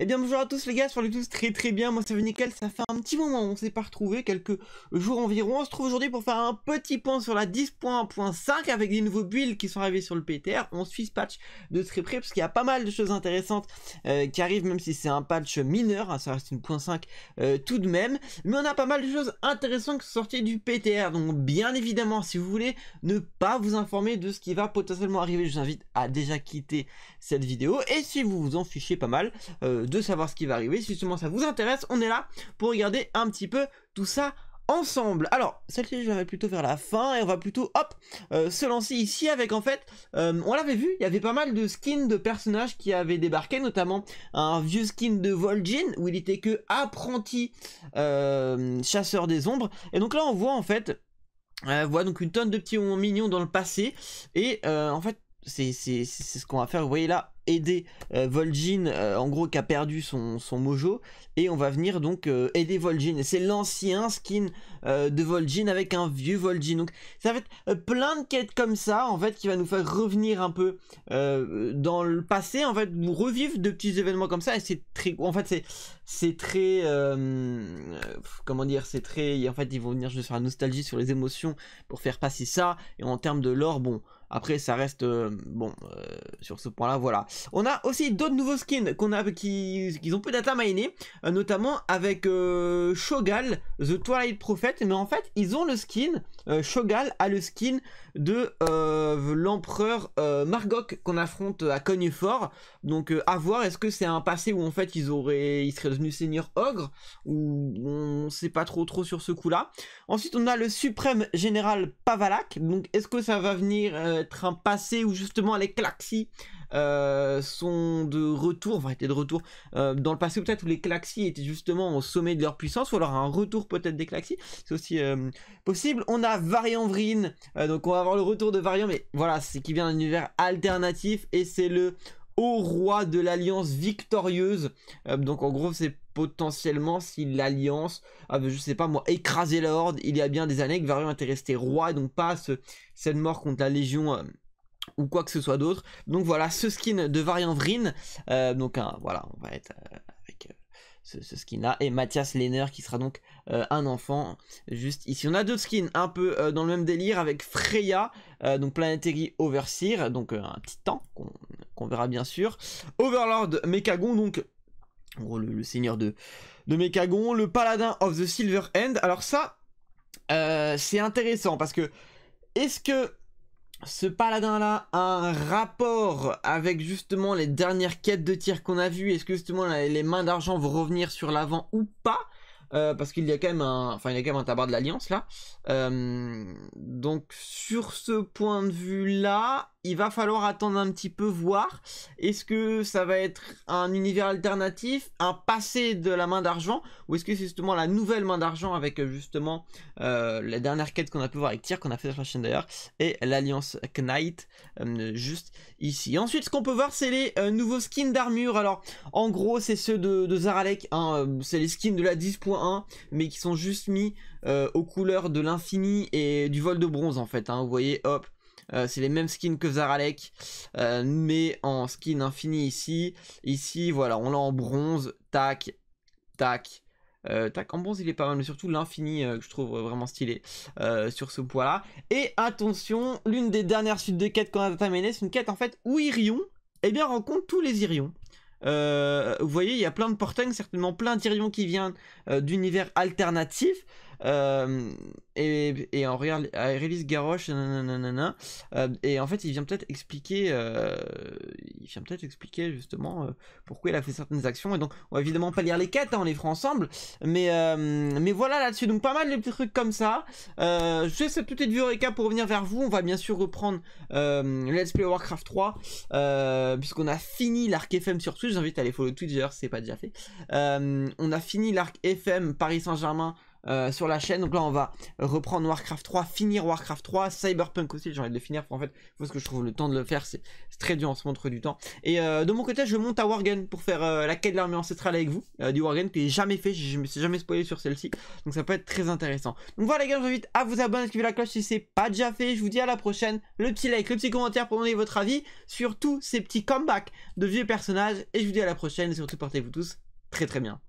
Eh bien bonjour à tous les gars, sur le tous très très bien, moi c'est nickel, ça fait un petit moment, on s'est pas retrouvé, quelques jours environ, on se trouve aujourd'hui pour faire un petit point sur la 10.1.5 avec des nouveaux builds qui sont arrivés sur le PTR, on suit ce patch de très près parce qu'il y a pas mal de choses intéressantes euh, qui arrivent même si c'est un patch mineur, hein, ça reste une euh, tout de même, mais on a pas mal de choses intéressantes qui sont sorties du PTR, donc bien évidemment si vous voulez ne pas vous informer de ce qui va potentiellement arriver, je vous invite à déjà quitter cette vidéo, et si vous vous en fichez pas mal, euh, de savoir ce qui va arriver. Si justement ça vous intéresse, on est là pour regarder un petit peu tout ça ensemble. Alors, celle-ci, je vais plutôt vers la fin et on va plutôt, hop, euh, se lancer ici avec, en fait, euh, on l'avait vu, il y avait pas mal de skins de personnages qui avaient débarqué, notamment un vieux skin de Vol'jin où il était que apprenti euh, chasseur des ombres. Et donc là, on voit, en fait, voit voit donc une tonne de petits mignons dans le passé et en fait c'est ce qu'on va faire. Vous voyez là, aider euh, Vol'jin, euh, en gros, qui a perdu son, mojo. Et on va venir donc euh, aider Vol'jin. C'est l'ancien skin de Vol'jin avec un vieux Vol'jin. Donc ça va être plein de quêtes comme ça, en fait, qui va nous faire revenir un peu dans le passé. En fait, nous revivre de petits événements comme ça. Et c'est très... En fait, c'est très... comment dire C'est très... En fait, ils vont venir juste faire la nostalgie sur les émotions pour faire passer ça. Et en termes de lore, bon... Après, ça reste euh, bon euh, sur ce point-là. Voilà. On a aussi d'autres nouveaux skins qu'on a qui, ont peu data miné, euh, notamment avec Shogal, The Twilight Prophet. Mais en fait, ils ont le skin. Shogal a le skin de l'empereur Margok qu'on affronte à Cognefort. Donc, à voir. Est-ce que c'est un passé où en fait ils auraient, ils seraient devenus seigneur ogre ou on sait pas trop trop sur ce coup-là. Ensuite, on a le suprême général Pavalak. Donc, est-ce que ça va venir un euh, passé où justement les Klaxi euh, sont de retour, enfin étaient de retour euh, dans le passé peut-être où les Klaxi étaient justement au sommet de leur puissance ou alors un retour peut-être des Klaxi, c'est aussi possible. On a Varian Vryn, donc on va avoir le retour de Variant, mais voilà, c'est qui vient d'un univers alternatif et c'est le haut roi de l'alliance victorieuse. donc en gros c'est potentiellement si l'Alliance avait, je sais pas moi, écrasé la Horde il y a bien des années, que Varian était resté roi et donc pas cette mort contre la Légion. Euh, ou quoi que ce soit d'autre. Donc voilà, ce skin de Varian Vrin. Euh, donc voilà, on va être euh, avec ce, skin-là. Et Mathias Lehner qui sera donc un enfant juste ici. On a deux skins un peu dans le même délire avec Freya, donc Planetary Overseer, donc un titan qu'on verra bien sûr. Overlord Mekagon, donc le, seigneur de, de le paladin of the Silver End. Alors ça, euh, c'est intéressant parce que est-ce que ce paladin-là a un rapport avec justement les dernières quêtes de tir qu'on a vues Est-ce que justement les mains d'argent vont revenir sur l'avant ou pas euh, parce qu'il y a quand même un, enfin il y a quand même un tabard de l'alliance là. Euh, donc sur ce point de vue là, il va falloir attendre un petit peu voir. Est-ce que ça va être un univers alternatif, un passé de la main d'argent, ou est-ce que c'est justement la nouvelle main d'argent avec euh, justement la dernière quête qu'on a pu voir avec Tyr qu'on a fait sur la chaîne d'ailleurs et l'alliance Knight juste ici. Ensuite ce qu'on peut voir c'est les nouveaux skins d'armure. Alors en gros c'est ceux de, Zaralek, hein, c'est les skins de la 10 mais qui sont juste mis euh, aux couleurs de l'infini et du vol de bronze en fait. Hein. vous voyez, hop, euh, c'est les mêmes skins que Zaralek, euh, mais en skin infini ici. Ici, voilà, on l'a en bronze, tac, tac. tac en bronze il est pas mal mais surtout l'infini que je trouve vraiment stylé sur ce poids là et attention l'une des dernières suites de quêtes qu'on a terminées c'est une quête en fait où Irion eh bien rencontre tous les Irions euh, vous voyez, il y a plein de portings, certainement plein d'Irions qui viennent euh, d'univers alternatifs. Euh, et, et, on regarde à euh, Release Garrosh, euh, et en fait, il vient peut-être expliquer, il vient peut-être expliquer justement pourquoi il a fait certaines actions. Et donc, on va évidemment pas lire les quêtes, hein, on les fera ensemble. Mais, mais voilà là-dessus, donc pas mal de petits trucs comme ça. je fais cette petite vue Eureka pour revenir vers vous. On va bien sûr reprendre Let's Play Warcraft 3, puisqu'on a fini l'arc FM sur Twitch. J'invite à aller follow Twitch d'ailleurs, c'est pas déjà fait. on a fini l'arc FM Paris Saint-Germain. Euh, sur la chaîne. Donc là, on va reprendre Warcraft 3, finir Warcraft 3, Cyberpunk aussi. J'ai envie de le finir, En fait, fait, parce que je trouve le temps de le faire, c'est très dur en ce moment du temps. Et euh, de mon côté, je monte à wargun pour faire euh, la quête de l'armée ancestrale avec vous, du wargun que j'ai jamais fait, je, ne me suis jamais spoilé sur celle-ci. Donc ça peut être très intéressant. Donc voilà, les gars, je vous invite à vous abonner, à activer la cloche si c'est pas déjà fait. Je vous dis à la prochaine. Le petit like, le petit commentaire pour donner votre avis sur tous ces petits comebacks de vieux personnages. Et je vous dis à la prochaine et surtout portez-vous tous très très bien.